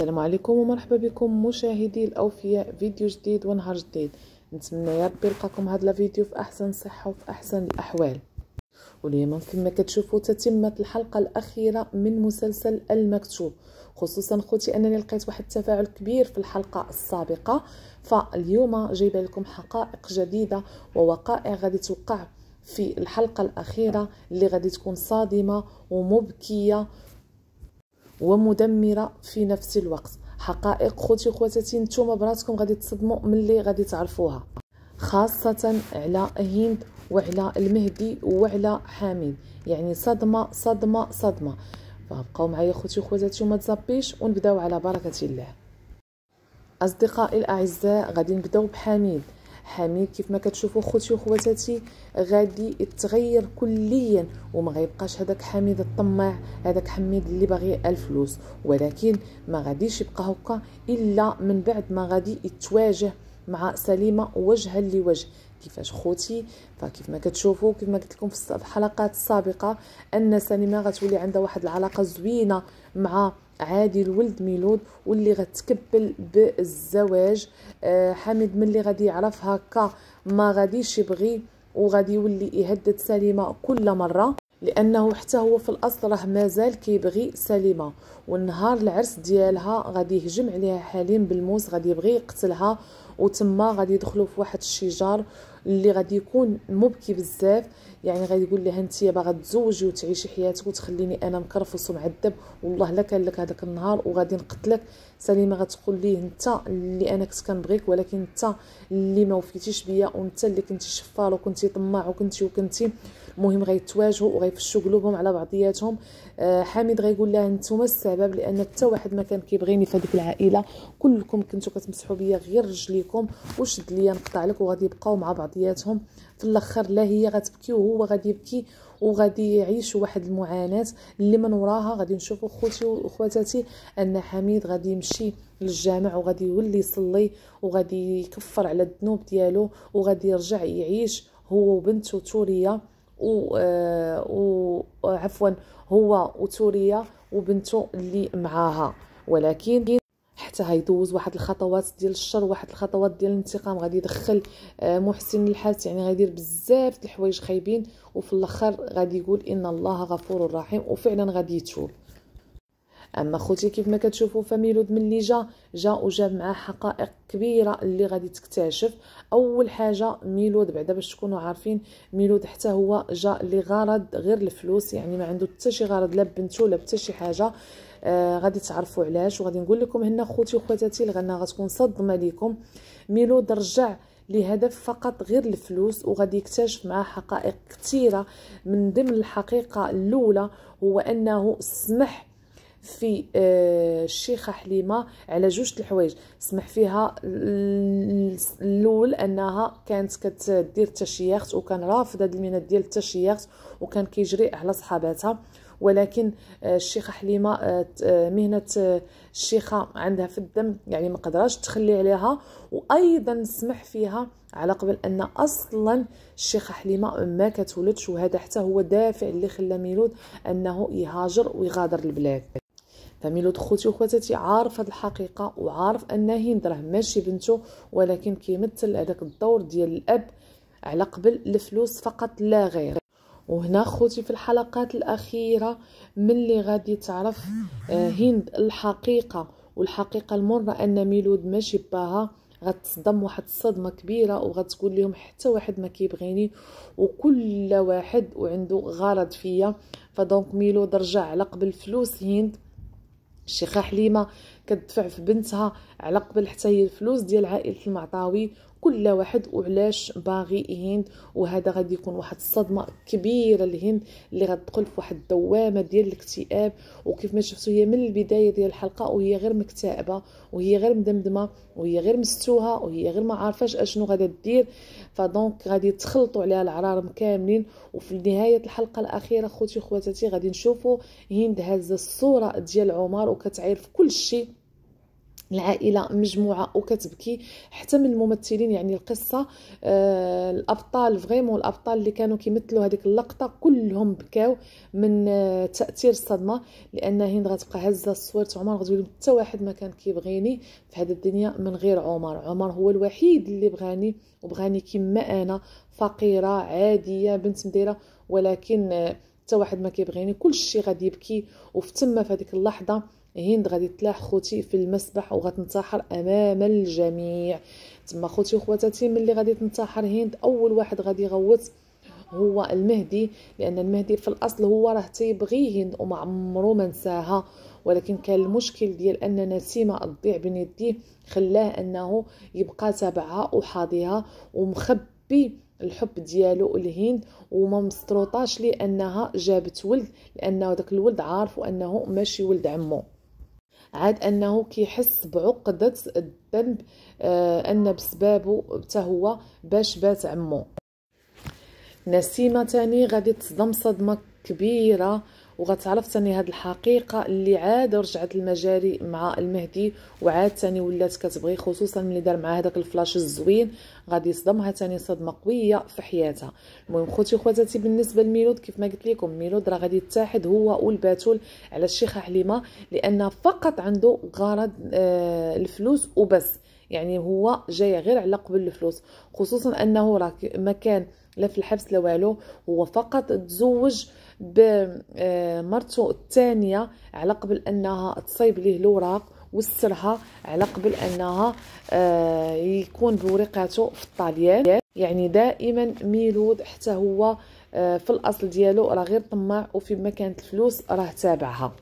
السلام عليكم ومرحبا بكم مشاهدي الاوفياء فيديو جديد ونهار جديد نتمنى يا ربي يلقاكم هاد لا فيديو في احسن صحه وفي احسن الاحوال واليوم كما كتشوفوا تتمه الحلقه الاخيره من مسلسل المكتوب خصوصا خوتي انني لقيت واحد التفاعل كبير في الحلقه السابقه فاليوم جايبه لكم حقائق جديده ووقائع غادي توقع في الحلقه الاخيره اللي غادي تكون صادمه ومبكيه ومدمره في نفس الوقت حقائق خوتي وخواتاتي نتوما براسكم غادي تصدموا ملي غادي تعرفوها خاصه على هند وعلى المهدي وعلى حامد يعني صدمه صدمه صدمه فبقاو معايا خوتي وخواتاتي وما تزبيش ونبداو على بركه الله اصدقائي الاعزاء غادي نبداو بحميد حميد كيف ما كتشوفوا خوتي وخواتاتي غادي يتغير كليا وما غيبقاش هذاك حميد الطماع هذاك حميد اللي باغي الفلوس ولكن ما غاديش يبقى هكا الا من بعد ما غادي يتواجه مع سليمه وجها لوجه كيفاش خوتي فكيف ما كتشوفوا كيف ما قلت لكم في الحلقات السابقه ان سليمه غتولي عندها واحد العلاقه زوينه مع عادي الولد ميلود واللي غتكبل بالزواج حامد آه، حميد ملي غادي يعرف هكا ما غاديش يبغي وغادي يولي يهدد سليمه كل مره لانه حتى هو في الاصل راه مازال كيبغي سليمه والنهار العرس ديالها غادي يهجم عليها حليم بالموس غادي يبغي يقتلها وتما غادي يدخلوا في واحد الشجار اللي غادي يكون مبكي بزاف يعني غادي يقول لها انت باغا تزوجي وتعيشي حياتك وتخليني انا مكرفص ومعذب والله لا كان لك هذاك النهار وغادي نقتلك سليمه غتقول ليه انت اللي انا كنت كنبغيك ولكن انت اللي ما وفيتيش بيا وانت اللي كنتي شفار وكنتي طماع وكنتي وكنتي المهم غيتواجهوا وغيفشوا قلوبهم على بعضياتهم آه حميد غيقول لها انتما السبب لان حتى واحد ما كان كيبغيني في هذيك العائله كلكم كنتو كتمسحوا بيا غير رجلي عليكم وشد ليا نقطع لك وغادي يبقاو مع بعضياتهم في الاخر لا هي غتبكي وهو غادي يبكي وغادي يعيش واحد المعاناه اللي من وراها غادي نشوفوا خوتي وخواتاتي ان حميد غادي يمشي للجامع وغادي يولي يصلي وغادي يكفر على الذنوب ديالو وغادي يرجع يعيش هو وبنته توريا و, آه عفوا هو وتوريا وبنته اللي معاها ولكن حتى غيدوز واحد الخطوات ديال الشر واحد الخطوات ديال الانتقام غادي يدخل آه، محسن الحالة يعني غيدير بزاف د الحوايج خايبين وفي الاخر غادي يقول ان الله غفور رحيم وفعلا غادي يتوب اما خوتي كيف ما كتشوفوا فميلود ملي جا جا وجاب معاه حقائق كبيره اللي غادي تكتشف اول حاجه ميلود بعدا باش تكونوا عارفين ميلود حتى هو جا لغرض غير الفلوس يعني ما عنده حتى شي غرض لا بنته لا حتى شي حاجه آه غادي تعرفوا علاش وغادي نقول لكم هنا خوتي وخواتاتي الغنى غتكون صدمه ليكم ميلود رجع لهدف فقط غير الفلوس وغادي يكتشف مع حقائق كثيره من ضمن الحقيقه الاولى هو انه سمح في آه، الشيخه حليمه على جوج الحوايج سمح فيها الاول انها كانت كتدير التشيخت وكان رافض هذه المناد ديال التشيخت وكان كيجري على صحاباتها ولكن آه، الشيخه حليمه آه، آه، مهنه الشيخه عندها في الدم يعني ما قدراش تخلي عليها وايضا سمح فيها على قبل ان اصلا الشيخه حليمه ما كتولدش وهذا حتى هو دافع اللي خلى ميلود انه يهاجر ويغادر البلاد فميلود خوتي وخواتاتي عارف هاد الحقيقه وعارف ان هند راه ماشي بنته ولكن كيمثل هذاك الدور ديال الاب على قبل الفلوس فقط لا غير وهنا خوتي في الحلقات الأخيرة من اللي غادي تعرف آه، هند الحقيقة والحقيقة المرة أن ميلود ماشي باها غتصدم واحد الصدمة كبيرة وغتقول لهم حتى واحد ما كيبغيني وكل واحد وعنده غرض فيا فدونك ميلود رجع على قبل فلوس هند الشيخة حليمة كتدفع في بنتها على قبل حتى هي الفلوس ديال عائله المعطاوي كل واحد وعلاش باغي هند وهذا غادي يكون واحد الصدمه كبيره لهند اللي غتدخل في واحد الدوامه ديال الاكتئاب وكيف ما شفتوا هي من البدايه ديال الحلقه وهي غير مكتئبه وهي غير مدمدمه وهي غير مستوها وهي غير ما عارفاش اشنو غادا دير فدونك غادي تخلطوا عليها العرارم كاملين وفي نهايه الحلقه الاخيره خوتي خواتاتي غادي نشوفوا هند هازه الصوره ديال عمر وكتعاير في كل شيء العائله مجموعه وكتبكي حتى من الممثلين يعني القصه آه الابطال فريمون الابطال اللي كانوا كيمثلوا هذيك اللقطه كلهم بكاو من آه تاثير الصدمه لان هند غتبقى هزه الصور عمر غتقول حتى واحد ما كان كيبغيني في هذه الدنيا من غير عمر عمر هو الوحيد اللي بغاني وبغاني كما انا فقيره عاديه بنت مديره ولكن آه، حتى آه واحد ما كيبغيني كلشي غادي يبكي وفي تما في هذيك اللحظه هند غادي تلاح خوتي في المسبح وغتنتحر امام الجميع تما خوتي وخواتاتي ملي غادي تنتحر هند اول واحد غادي يغوت هو المهدي لان المهدي في الاصل هو راه تيبغي هند وما عمرو ما نساها ولكن كان المشكل ديال ان نسيمه الضيع بين يديه خلاه انه يبقى تابعها وحاضيها ومخبي الحب ديالو لهند وما مستروطاش لانها جابت ولد لانه داك الولد عارف انه ماشي ولد عمو عاد انه كيحس بعقده الذنب آه، ان بسبابه حتى هو باش بات عمو نسيمه تاني غادي تصدم صدمه كبيره وغتعرف ثاني هاد الحقيقه اللي عاد رجعت المجاري مع المهدي وعاد ثاني ولات كتبغي خصوصا ملي دار مع هذاك الفلاش الزوين غادي يصدمها ثاني صدمه قويه في حياتها المهم خوتي وخواتاتي بالنسبه لميلود كيف ما قلت لكم ميلود راه غادي يتحد هو والباتول على الشيخه حليمه لان فقط عنده غرض آه، الفلوس وبس يعني هو جاي غير على قبل الفلوس خصوصا انه راه ما كان لا في الحبس لا والو هو فقط تزوج بمرته آه، الثانيه على قبل انها تصايب ليه الوراق وسرها على قبل انها آه، يكون بورقاته في الطاليان يعني دائما ميلود حتى هو آه، في الاصل ديالو راه غير طماع وفي ما كانت الفلوس راه تابعها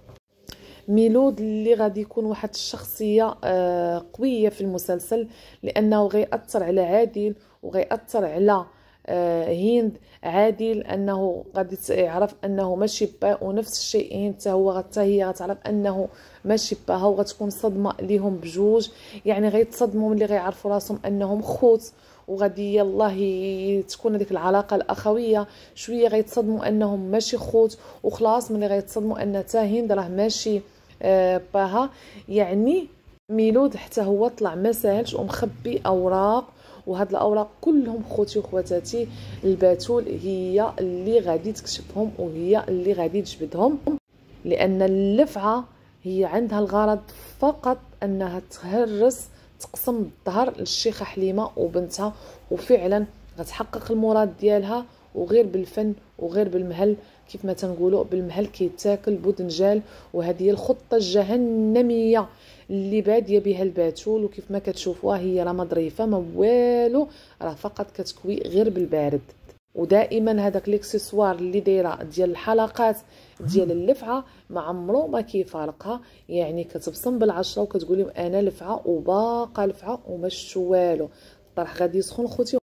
ميلود اللي غادي يكون واحد الشخصيه آه، قويه في المسلسل لانه غيأثر على عادل وغيأثر على آه، هند عادل انه غادي يعرف انه ماشي با ونفس الشيء هند هو حتى هي غتعرف انه ماشي هو غتكون صدمه ليهم بجوج يعني غيتصدموا ملي غيعرفوا راسهم انهم خوت وغادي يلاه تكون هذيك العلاقه الاخويه شويه غيتصدموا انهم ماشي خوت وخلاص ملي غيتصدموا ان تا هند راه ماشي آه، باها يعني ميلود حتى هو طلع ما ساهلش ومخبي اوراق وهاد الاوراق كلهم خوتي وخواتاتي الباتول هي اللي غادي تكشفهم وهي اللي غادي تجبدهم لان اللفعه هي عندها الغرض فقط انها تهرس تقسم الظهر للشيخه حليمه وبنتها وفعلا غتحقق المراد ديالها وغير بالفن وغير بالمهل كيف ما تنقولوا بالمهل كيتاكل بودنجال وهذه الخطه الجهنميه اللي باديه بها الباتول وكيف ما كتشوفوها هي راه مضريفه ما والو راه فقط كتكوي غير بالبارد ودائما هذاك الاكسسوار اللي دايره ديال الحلقات ديال اللفعه ما عمرو ما كيفارقها يعني كتبصم بالعشره وكتقول لهم انا لفعه وباقا لفعه وما شتو والو الطرح غادي يسخن خوتي